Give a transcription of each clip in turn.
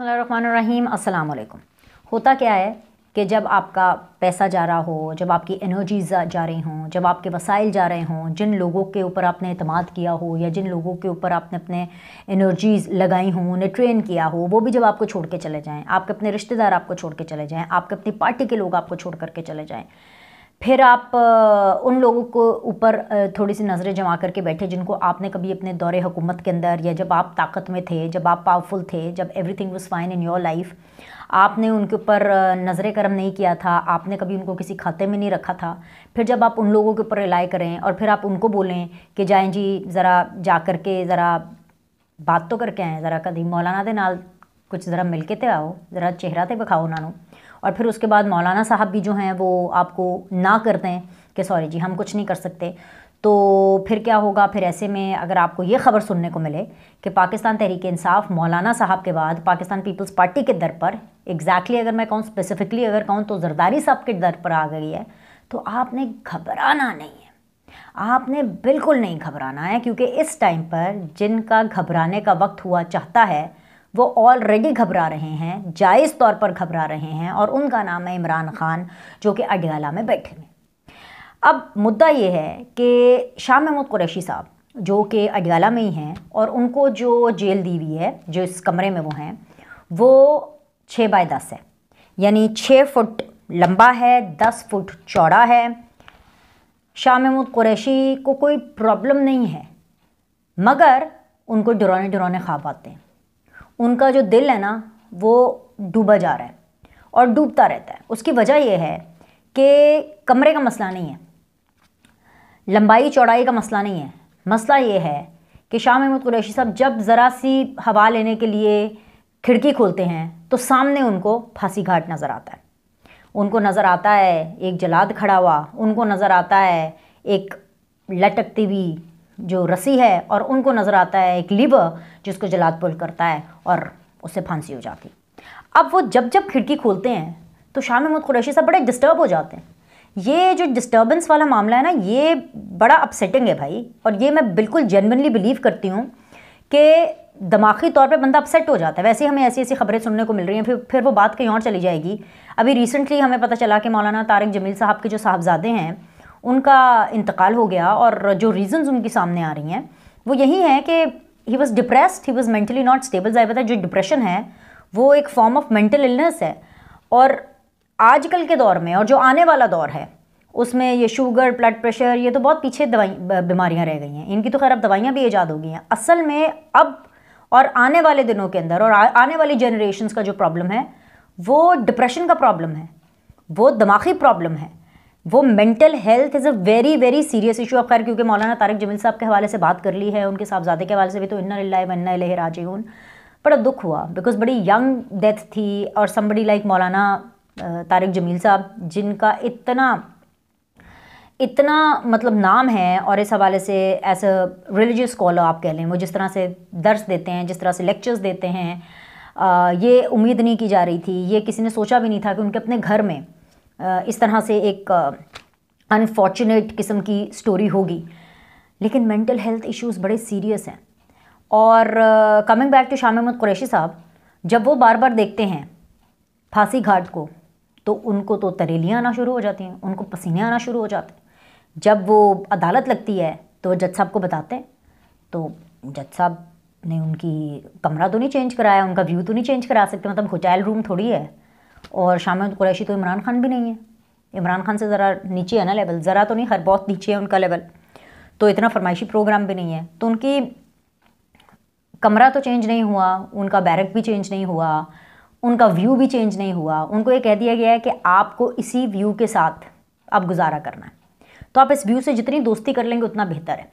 बसमीम अस्सलाम वालेकुम होता क्या है कि जब आपका पैसा जा रहा हो जब आपकी एनर्जी जा रही हों जब आपके वसाइल जा रहे हों जिन लोगों के ऊपर आपने अतमाद किया हो या जिन लोगों के ऊपर आपने अपने एनर्जीज़ लगाई हों उन्हें ट्रेन किया हो वो भी जब आपको छोड़ के चले जाएँ आपके अपने रिश्तेदार आपको छोड़ के चले जाएँ आपके अपनी पार्टी के लोग आपको छोड़ करके चले जाएँ फिर आप उन लोगों को ऊपर थोड़ी सी नज़रें जमा करके बैठे जिनको आपने कभी अपने दौरे हुकूमत के अंदर या जब आप ताकत में थे जब आप पावरफुल थे जब everything was fine in your life आपने उनके ऊपर नज़र करम नहीं किया था आपने कभी उनको किसी खाते में नहीं रखा था फिर जब आप उन लोगों के ऊपर रिलाई करें और फिर आप उनको बोलें कि जाएँ जी ज़रा जा कर के ज़रा बात तो करके आएँ ज़रा कभी मौलाना के नाल कुछ ज़रा मिल के तो आओ ज़रा चेहरा तो बखाओ उन्होंने और फिर उसके बाद मौलाना साहब भी जो हैं वो आपको ना करते हैं कि सॉरी जी हम कुछ नहीं कर सकते तो फिर क्या होगा फिर ऐसे में अगर आपको ये ख़बर सुनने को मिले कि पाकिस्तान तहरीक इंसाफ मौलाना साहब के बाद पाकिस्तान पीपल्स पार्टी के दर पर एग्जैक्टली अगर मैं कहूँ स्पेसिफिकली अगर कहूँ तो जरदारी साहब के दर पर आ गई है तो आपने घबराना नहीं है आपने बिल्कुल नहीं घबराना है क्योंकि इस टाइम पर जिनका घबराने का वक्त हुआ चाहता है वो ऑलरेडी घबरा रहे हैं जायज़ तौर पर घबरा रहे हैं और उनका नाम है इमरान खान जो कि अडियाला में बैठे हैं अब मुद्दा ये है कि शाह महमूद कुरैशी साहब जो कि अडियाला में ही हैं और उनको जो जेल दी हुई है जो इस कमरे में वो हैं वो छः बाय दस है यानी छः फुट लंबा है दस फुट चौड़ा है शाह महमूद कुरैशी को कोई प्रॉब्लम नहीं है मगर उनको डरौने डरौने ख्वाब आते हैं उनका जो दिल है ना वो डूबा जा रहा है और डूबता रहता है उसकी वजह यह है कि कमरे का मसला नहीं है लंबाई चौड़ाई का मसला नहीं है मसला ये है कि शाह महमूद कुरैशी साहब जब ज़रा सी हवा लेने के लिए खिड़की खोलते हैं तो सामने उनको फांसी घाट नज़र आता है उनको नज़र आता है एक जलाद खड़ा हुआ उनको नज़र आता है एक लटकती हुई जो रसी है और उनको नज़र आता है एक लीवर जिसको जलाद पुल करता है और उससे फांसी हो जाती अब वो जब जब खिड़की खोलते हैं तो शाह महमूद कुरैशी साहब बड़े डिस्टर्ब हो जाते हैं ये जो डिस्टर्बेंस वाला मामला है ना ये बड़ा अपसेटिंग है भाई और ये मैं बिल्कुल जेनवनली बिलीव करती हूँ कि दिमागी तौर पे बंदा अपसेट हो जाता है वैसे हमें ऐसी ऐसी खबरें सुनने को मिल रही हैं फिर फिर वो बात कहीं और चली जाएगी अभी रिसेंटली हमें पता चला कि मौलाना तारक जमील साहब के जो साहबजादे हैं उनका इंतकाल हो गया और जो रीज़न्स उनकी सामने आ रही हैं वो यही है कि he was depressed he was mentally not stable जाए बता जो डिप्रेशन है वो एक फॉर्म ऑफ मेंटल इलनेस है और आजकल के दौर में और जो आने वाला दौर है उसमें ये शुगर ब्लड प्रेशर ये तो बहुत पीछे दवाई बीमारियाँ रह गई हैं इनकी तो खैर अब दवाइयाँ भी ईजाद हो गई हैं असल में अब और आने वाले दिनों के अंदर और आने वाली जनरेशन्स का जो प्रॉब्लम है वो डिप्रेशन का प्रॉब्लम है वो दिमागी प्रॉब्लम है वो mental health is a very very serious issue आप खैर क्योंकि मौलाना तारक जमील साहब के हवाले से बात कर ली है उनके साहबजादे के हवाले से भी तो इन्ना लाला वन्ना लह राजीन बड़ा दुख हुआ बिकॉज बड़ी यंग डेथ थी और समबड़ी लाइक मौलाना तारक जमील साहब जिनका इतना इतना मतलब नाम है और इस हवाले से एज अ रिलीजियस स्कॉलर आप कह लें वो जिस तरह से दर्स देते हैं जिस तरह से लेक्चर्स देते हैं आ, ये उम्मीद नहीं की जा रही थी ये किसी ने सोचा भी नहीं था कि उनके अपने घर में इस तरह से एक अनफॉर्चुनेट किस्म की स्टोरी होगी लेकिन मेंटल हेल्थ इश्यूज़ बड़े सीरियस हैं और कमिंग बैक टू शाम अहमद कुरैशी साहब जब वो बार बार देखते हैं फांसी घाट को तो उनको तो तरेलियाँ आना शुरू हो जाती हैं उनको पसीने आना शुरू हो जाते हैं जब वो अदालत लगती है तो जज साहब को बताते हैं तो जज साहब ने उनकी कमरा तो नहीं चेंज कराया उनका व्यू तो नहीं चेंज करा सकते मतलब होटल रूम थोड़ी है और शाम कुरैशी तो इमरान खान भी नहीं है इमरान खान से ज़रा नीचे है ना लेवल ज़रा तो नहीं हर बहुत नीचे है उनका लेवल तो इतना फरमाइशी प्रोग्राम भी नहीं है तो उनकी कमरा तो चेंज नहीं हुआ उनका बैरक भी चेंज नहीं हुआ उनका व्यू भी चेंज नहीं हुआ उनको ये कह दिया गया है कि आपको इसी व्यू के साथ आप गुजारा करना है तो आप इस व्यू से जितनी दोस्ती कर लेंगे उतना बेहतर है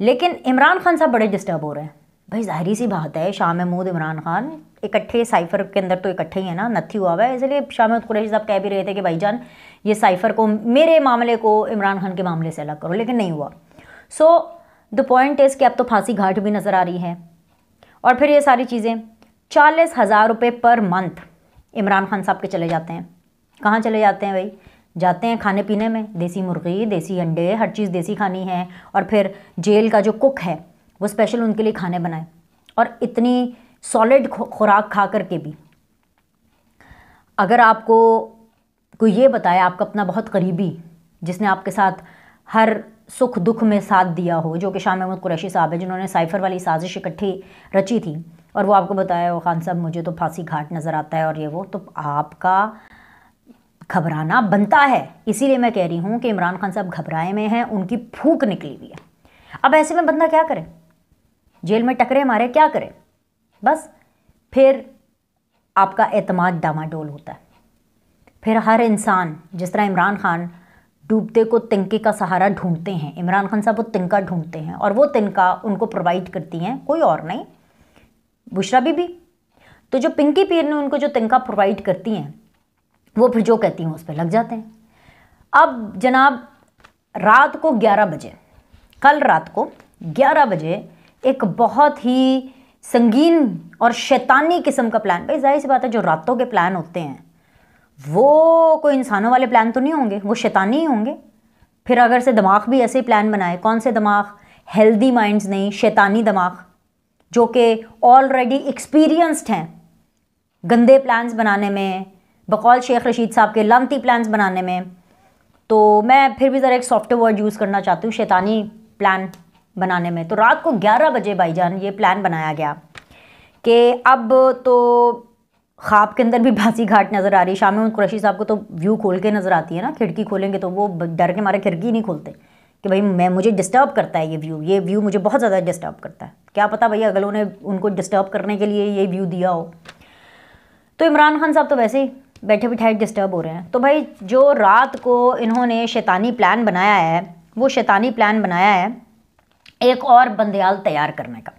लेकिन इमरान खान साहब बड़े डिस्टर्ब हो रहे हैं भाई जाहिर सी बात है शाह महमूद इमरान खान इकट्ठे साइफर के अंदर तो इकट्ठे ही है ना नथी हुआ हुआ है इसलिए शाह महमूद कुरैशी साहब कह भी रहे थे कि भाई जान ये साइफर को मेरे मामले को इमरान खान के मामले से अलग करो लेकिन नहीं हुआ सो द पॉइंट इज़ कि अब तो फांसी घाट भी नज़र आ रही है और फिर ये सारी चीज़ें चालीस हज़ार रुपये पर मंथ इमरान खान साहब के चले जाते हैं कहाँ चले जाते हैं भाई जाते हैं खाने पीने में देसी मुर्गी देसी अंडे हर चीज़ देसी खानी है और फिर जेल का जो कुक है वो स्पेशल उनके लिए खाने बनाए और इतनी सॉलिड खुराक खा करके भी अगर आपको कोई ये बताए आपका अपना बहुत करीबी जिसने आपके साथ हर सुख दुख में साथ दिया हो जो कि शाह महमूद कुरैशी साहब है जिन्होंने साइफर वाली साजिश इकट्ठी रची थी और वो आपको बताया वो खान साहब मुझे तो फांसी घाट नज़र आता है और ये वो तो आपका घबराना बनता है इसीलिए मैं कह रही हूँ कि इमरान खान साहब घबराए में हैं उनकी फूक निकली हुई है अब ऐसे में बंदा क्या करें जेल में टकरे मारे क्या करें बस फिर आपका एतमाद डामाडोल होता है फिर हर इंसान जिस तरह इमरान खान डूबते को तिनके का सहारा ढूंढते हैं इमरान खान साहब वो तिनका ढूंढते हैं और वो तिनका उनको प्रोवाइड करती हैं कोई और नहीं बुशरा बीबी तो जो पिंकी पीर ने उनको जो तिनका प्रोवाइड करती हैं वो फिर जो कहती हैं उस पर लग जाते हैं अब जनाब रात को 11 बजे कल रात को 11 बजे एक बहुत ही संगीन और शैतानी किस्म का प्लान भाई जाहिर सी बात है जो रातों के प्लान होते हैं वो कोई इंसानों वाले प्लान तो नहीं होंगे वो शैतानी ही होंगे फिर अगर से दिमाग भी ऐसे प्लान बनाए कौन से दिमाग हेल्दी माइंड्स नहीं शैतानी दिमाग जो कि ऑलरेडी एक्सपीरियंस्ड हैं गंदे प्लान्स बनाने में बकौल शेख रशीद साहब के लंती प्लान्स बनाने में तो मैं फिर भी ज़रा एक सॉफ्टवेयर यूज़ करना चाहती हूँ शैतानी प्लान बनाने में तो रात को 11 बजे भाईजान ये प्लान बनाया गया कि अब तो ख्वाब के अंदर भी भांसी घाट नज़र आ रही है शाम में कुरैशी साहब को तो व्यू खोल के नज़र आती है ना खिड़की खोलेंगे तो वो डर के मारे खिड़की नहीं खोलते कि भाई मैं मुझे डिस्टर्ब करता है ये व्यू ये व्यू मुझे बहुत ज़्यादा डिस्टर्ब करता है क्या पता भाई अगलों ने उनको डिस्टर्ब करने के लिए ये व्यू दिया हो तो इमरान खान साहब तो वैसे ही बैठे बिठाए डिस्टर्ब हो रहे हैं तो भाई जो रात को इन्होंने शैतानी प्लान बनाया है वो शैतानी प्लान बनाया है एक और बंदयाल तैयार करने का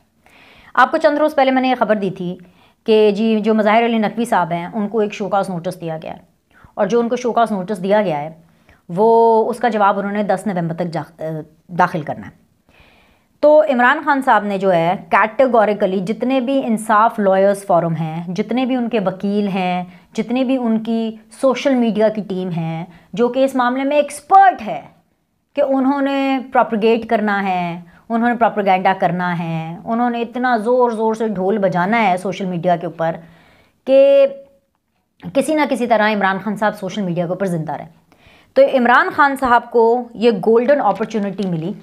आपको चंद रोज़ पहले मैंने ये खबर दी थी कि जी जो मज़ाहिर अली नकवी साहब हैं उनको एक शोकास नोटिस दिया गया है और जो उनको शोकास नोटिस दिया गया है वो उसका जवाब उन्होंने दस नवंबर तक दाखिल करना है तो इमरान खान साहब ने जो है कैटेगोरिकली जितने भी इंसाफ लॉयर्स फॉरम हैं जितने भी उनके वकील हैं जितने भी उनकी सोशल मीडिया की टीम है जो कि इस मामले में एक्सपर्ट है कि उन्होंने प्रोपगेट करना है उन्होंने प्रोपरगेंडा करना है उन्होंने इतना ज़ोर ज़ोर से ढोल बजाना है सोशल मीडिया के ऊपर कि किसी ना किसी तरह इमरान खान साहब सोशल मीडिया के ऊपर ज़िंदा रहे तो इमरान खान साहब को ये गोल्डन अपॉर्चुनिटी मिली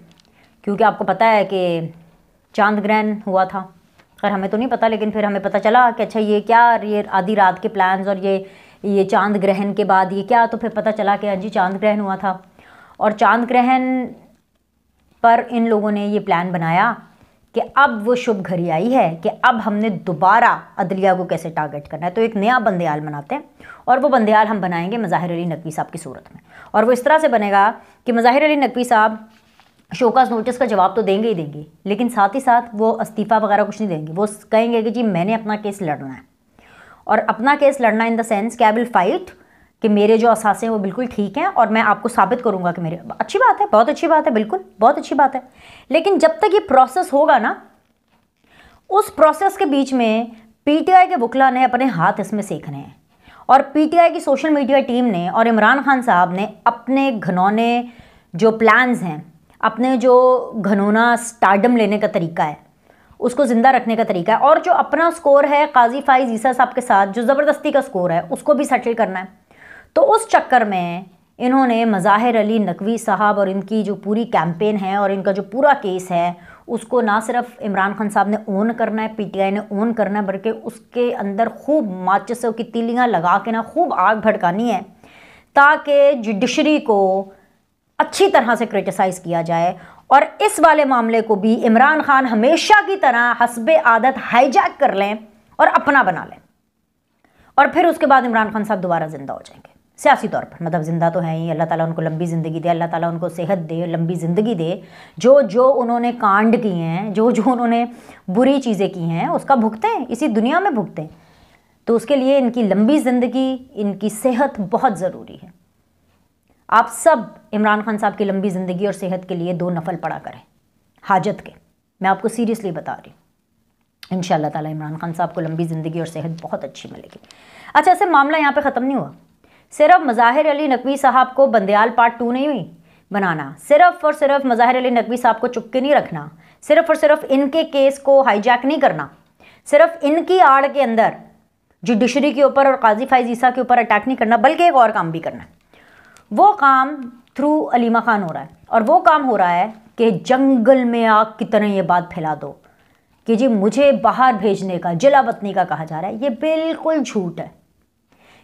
क्योंकि आपको पता है कि चांद ग्रहण हुआ था खैर हमें तो नहीं पता लेकिन फिर हमें पता चला कि अच्छा ये क्या ये आधी रात के प्लान्स और ये ये चांद ग्रहण के बाद ये क्या तो फिर पता चला कि हाँ जी चांद ग्रहण हुआ था और चांद ग्रहण पर इन लोगों ने ये प्लान बनाया कि अब वो शुभ घड़ी आई है कि अब हमने दोबारा अदलिया को कैसे टारगेट करना है तो एक नया बंदयाल बनाते हैं और वो बंदयाल हम बनाएंगे मज़ाहिर अली नकवी साहब की सूरत में और वो इस तरह से बनेगा कि मज़ाहिर अली नकवी साहब शोकाज नोटिस का जवाब तो देंगे ही देंगे लेकिन साथ ही साथ वो इस्तीफ़ा वगैरह कुछ नहीं देंगे वो कहेंगे कि जी मैंने अपना केस लड़ना है और अपना केस लड़ना इन द सेंस कि आई विल फाइट कि मेरे जो असासे हैं वो बिल्कुल ठीक हैं और मैं आपको साबित करूँगा कि मेरे अच्छी बात है बहुत अच्छी बात है बिल्कुल बहुत अच्छी बात है लेकिन जब तक ये प्रोसेस होगा ना उस प्रोसेस के बीच में पीटीआई के वकला ने अपने हाथ इसमें सेकने हैं और पीटीआई की सोशल मीडिया टीम ने और इमरान खान साहब ने अपने घनौने जो प्लान्स हैं अपने जो घनौना स्टार्डम लेने का तरीका है उसको ज़िंदा रखने का तरीका है और जो अपना स्कोर है काजी फाइज ईसा साहब के साथ जो ज़बरदस्ती का स्कोर है उसको भी सेटल करना है तो उस चक्कर में इन्होंने मज़ाहिर अली नकवी साहब और इनकी जो पूरी कैंपेन है और इनका जो पूरा केस है उसको ना सिर्फ इमरान खान साहब ने ओन करना है पीटीआई ने ओन करना है बल्कि उसके अंदर खूब माचिसों की तीलियाँ लगा के ना खूब आग भड़कानी है ताकि जुडिशरी को अच्छी तरह से क्रिटिसाइज़ किया जाए और इस वाले मामले को भी इमरान खान हमेशा की तरह हसब आदत हाईजैक कर लें और अपना बना लें और फिर उसके बाद इमरान खान साहब दोबारा ज़िंदा हो जाएंगे सियासी तौर पर मतलब ज़िंदा तो हैं ही अल्लाह ताला उनको लंबी ज़िंदगी दे अल्लाह ताला उनको सेहत दे लंबी ज़िंदगी दे जो जो उन्होंने कांड किए हैं जो जो उन्होंने बुरी चीज़ें की हैं उसका भुगते हैं इसी दुनिया में भुगते हैं तो उसके लिए इनकी लंबी ज़िंदगी इनकी सेहत बहुत ज़रूरी है आप सब इमरान खान साहब की लंबी ज़िंदगी और सेहत के लिए दो नफल पड़ा करें हाजत के मैं आपको सीरियसली बता रही हूँ इन ताला इमरान खान साहब को लंबी ज़िंदगी और सेहत बहुत अच्छी मिलेगी अच्छा ऐसे मामला यहाँ पे ख़त्म नहीं हुआ सिर्फ मज़ाहिर अली नकवी साहब को बंदयाल पार्ट टू नहीं बनाना सिर्फ और सिर्फ मज़ाहिर अली नकवी साहब को चुपके नहीं रखना सिर्फ और सिर्फ इनके केस को हाईजैक नहीं करना सिर्फ इनकी आड़ के अंदर जुडिशरी के ऊपर और काजी फाइज ईसा के ऊपर अटैक नहीं करना बल्कि एक और काम भी करना है वो काम थ्रू अलीमा खान हो रहा है और वो काम हो रहा है कि जंगल में आग की तरह ये बात फैला दो कि जी मुझे बाहर भेजने का जिला बतनी का कहा जा रहा है ये बिल्कुल झूठ है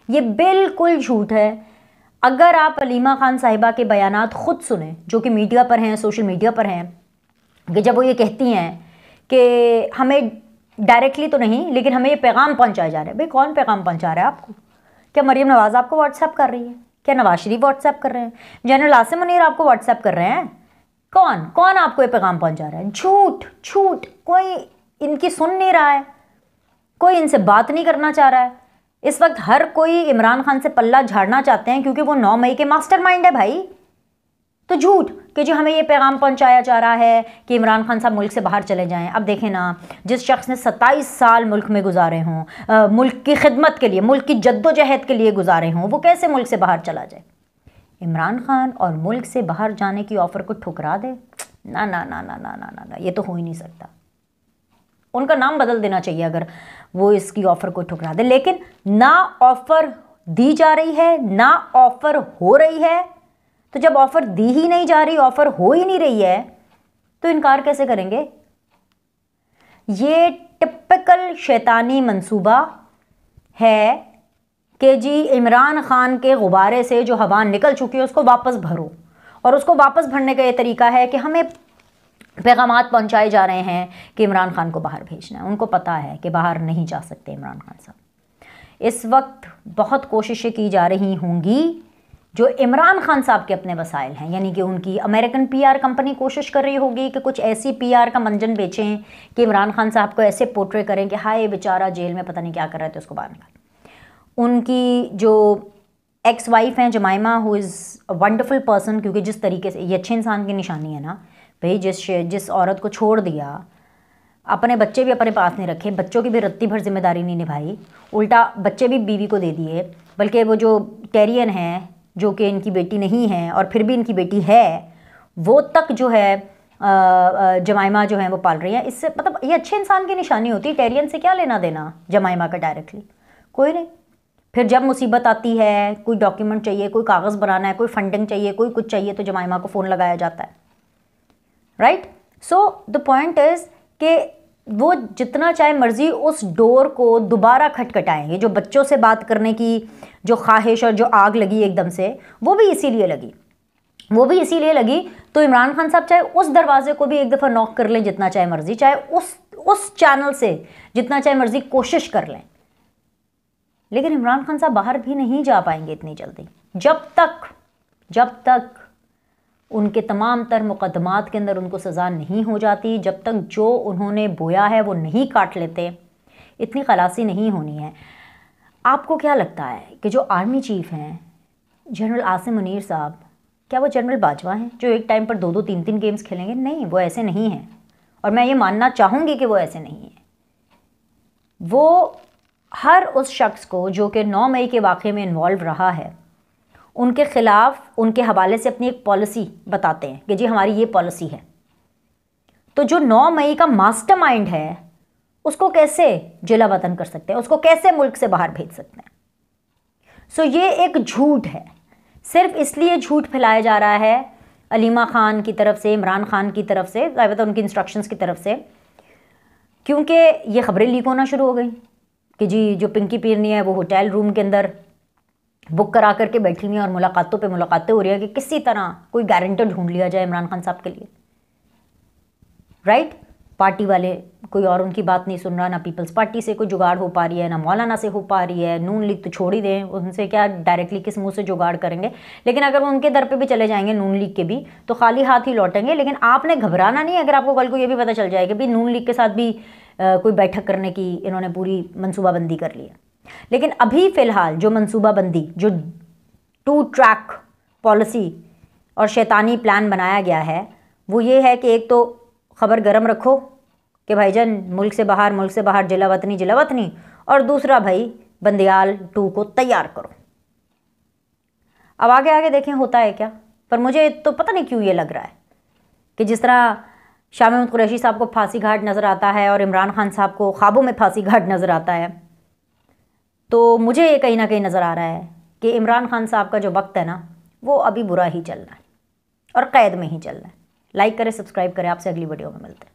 ये बिल्कुल झूठ है अगर आप अलीमा ख़ान साहिबा के बयान ख़ुद सुने जो कि मीडिया पर हैं सोशल मीडिया पर हैं कि जब वो ये कहती हैं कि हमें डायरेक्टली तो नहीं लेकिन हमें ये पैगाम पहुंचाया जा रहा है भाई कौन पैगाम पहुंचा रहा है आपको क्या मरीम नवाज़ आपको व्हाट्सअप कर रही है क्या नवाज शरीफ व्हाट्सअप कर रहे हैं जनरल आसिम मनीर आपको व्हाट्सअप कर रहे हैं कौन कौन आपको ये पैगाम पहुंचा रहा है झूठ झूठ कोई इनकी सुन नहीं रहा है कोई इनसे बात नहीं करना चाह रहा है इस वक्त हर कोई इमरान खान से पल्ला झाड़ना चाहते हैं क्योंकि वो नौ मई के मास्टरमाइंड है भाई तो झूठ कि जो हमें ये पैगाम पहुंचाया जा रहा है कि इमरान खान साहब मुल्क से बाहर चले जाएं अब देखें ना जिस शख्स ने 27 साल मुल्क में गुजारे हों मुल्क की खिदमत के लिए मुल्क की जद्दोजहद के लिए गुजारे हों वो कैसे मुल्क से बाहर चला जाए इमरान खान और मुल्क से बाहर जाने की ऑफ़र को ठुकरा दे ना ना ना ना ना ना ना ये तो हो ही नहीं सकता उनका नाम बदल देना चाहिए अगर वो इसकी ऑफ़र को ठुकरा दे लेकिन ना ऑफ़र दी जा रही है ना ऑफ़र हो रही है तो जब ऑफ़र दी ही नहीं जा रही ऑफ़र हो ही नहीं रही है तो इनकार कैसे करेंगे ये टिपिकल शैतानी मंसूबा है कि जी इमरान ख़ान के गुब्बारे से जो हवा निकल चुकी है उसको वापस भरो और उसको वापस भरने का ये तरीका है कि हमें पैगाम पहुंचाए जा रहे हैं कि इमरान खान को बाहर भेजना है उनको पता है कि बाहर नहीं जा सकते इमरान खान साहब इस वक्त बहुत कोशिशें की जा रही होंगी जो इमरान खान साहब के अपने वसाइल हैं यानी कि उनकी अमेरिकन पीआर कंपनी कोशिश कर रही होगी कि कुछ ऐसी पीआर का मंजन बेचें कि इमरान खान साहब को ऐसे पोर्ट्रे करें कि हाय बेचारा जेल में पता नहीं क्या कर रहा है तो उसको बाहर निकाल उनकी जो एक्स वाइफ हैं Jemima who is wonderful person क्योंकि जिस तरीके से ये अच्छे इंसान की निशानी है ना भाई जिस जिस औरत को छोड़ दिया अपने बच्चे भी अपने पास नहीं रखे बच्चों की भी रत्ती भर जिम्मेदारी नहीं निभाई उल्टा बच्चे भी बीवी को दे दिए बल्कि वो जो टेरियन है जो कि इनकी बेटी नहीं है और फिर भी इनकी बेटी है वो तक जो है जमाइमा जो है वो पाल रही हैं इससे मतलब ये अच्छे इंसान की निशानी होती है टेरियन से क्या लेना देना जमाइमा का डायरेक्टली कोई नहीं फिर जब मुसीबत आती है कोई डॉक्यूमेंट चाहिए कोई कागज़ बनाना है कोई फंडिंग चाहिए कोई कुछ चाहिए तो जमाइमा को फ़ोन लगाया जाता है right so the point is के वो जितना चाहे मर्ज़ी उस डोर को दोबारा खटखटाएं ये जो बच्चों से बात करने की जो ख्वाहिश और जो आग लगी एकदम से वो भी इसीलिए लगी वो भी इसीलिए लगी तो इमरान खान साहब चाहे उस दरवाजे को भी एक दफ़ा नॉक कर लें जितना चाहे मर्ज़ी चाहे उस उस चैनल से जितना चाहे मर्ज़ी कोशिश कर लें लेकिन इमरान खान साहब बाहर भी नहीं जा पाएंगे इतनी जल्दी जब तक जब तक उनके तमाम तर मुकदमात के अंदर उनको सज़ा नहीं हो जाती जब तक जो उन्होंने बोया है वो नहीं काट लेते इतनी खलासी नहीं होनी है आपको क्या लगता है कि जो आर्मी चीफ़ हैं जनरल आसिम मुनीर साहब क्या वो जनरल बाजवा हैं जो एक टाइम पर दो दो तीन तीन गेम्स खेलेंगे नहीं वो ऐसे नहीं हैं और मैं ये मानना चाहूँगी कि वो ऐसे नहीं हैं वो हर उस शख्स को जो कि नौ मई के वाक़े में इन्वॉल्व रहा है उनके ख़िलाफ़ उनके हवाले से अपनी एक पॉलिसी बताते हैं कि जी हमारी ये पॉलिसी है तो जो 9 मई का मास्टरमाइंड है उसको कैसे जिला वतन कर सकते हैं उसको कैसे मुल्क से बाहर भेज सकते हैं सो ये एक झूठ है सिर्फ इसलिए झूठ फैलाया जा रहा है अलीमा ख़ान की तरफ से इमरान ख़ान की तरफ से अलबत्त उनकी इंस्ट्रक्शंस की तरफ से क्योंकि ये खबरें लीक होना शुरू हो गई कि जी जो पिंकी पीरनी है वो होटल रूम के अंदर बुक करा करके बैठी हुई हैं और मुलाकातों पे मुलाकातें हो रही है कि किसी तरह कोई गारंटर ढूंढ लिया जाए इमरान खान साहब के लिए राइट पार्टी वाले कोई और उनकी बात नहीं सुन रहा ना पीपल्स पार्टी से कोई जुगाड़ हो पा रही है ना मौलाना से हो पा रही है नून लीग तो छोड़ ही दें उनसे क्या डायरेक्टली किस मुंह से जुगाड़ करेंगे लेकिन अगर वो उनके दर पे भी चले जाएंगे नून लीग के भी तो खाली हाथ ही लौटेंगे लेकिन आपने घबराना नहीं अगर आपको कल को ये भी पता चल जाएगा कि नून लीग के साथ भी आ, कोई बैठक करने की इन्होंने पूरी मनसूबाबंदी कर ली है लेकिन अभी फ़िलहाल जो मनसूबाबंदी जो टू ट्रैक पॉलिसी और शैतानी प्लान बनाया गया है वो ये है कि एक तो खबर गर्म रखो कि भाईजान मुल्क से बाहर मुल्क से बाहर जिला वतनी जिला वतनी और दूसरा भाई बंदियाल टू को तैयार करो अब आगे आगे देखें होता है क्या पर मुझे तो पता नहीं क्यों ये लग रहा है कि जिस तरह शाह महमूद कुरैशी साहब को फांसी घाट नज़र आता है और इमरान खान साहब को ख्वाबों में फांसी घाट नज़र आता है तो मुझे ये कहीं ना कहीं नज़र आ रहा है कि इमरान खान साहब का जो वक्त है ना वो अभी बुरा ही चल रहा है और क़ैद में ही चल रहा है लाइक करें सब्सक्राइब करें आपसे अगली वीडियो में मिलते हैं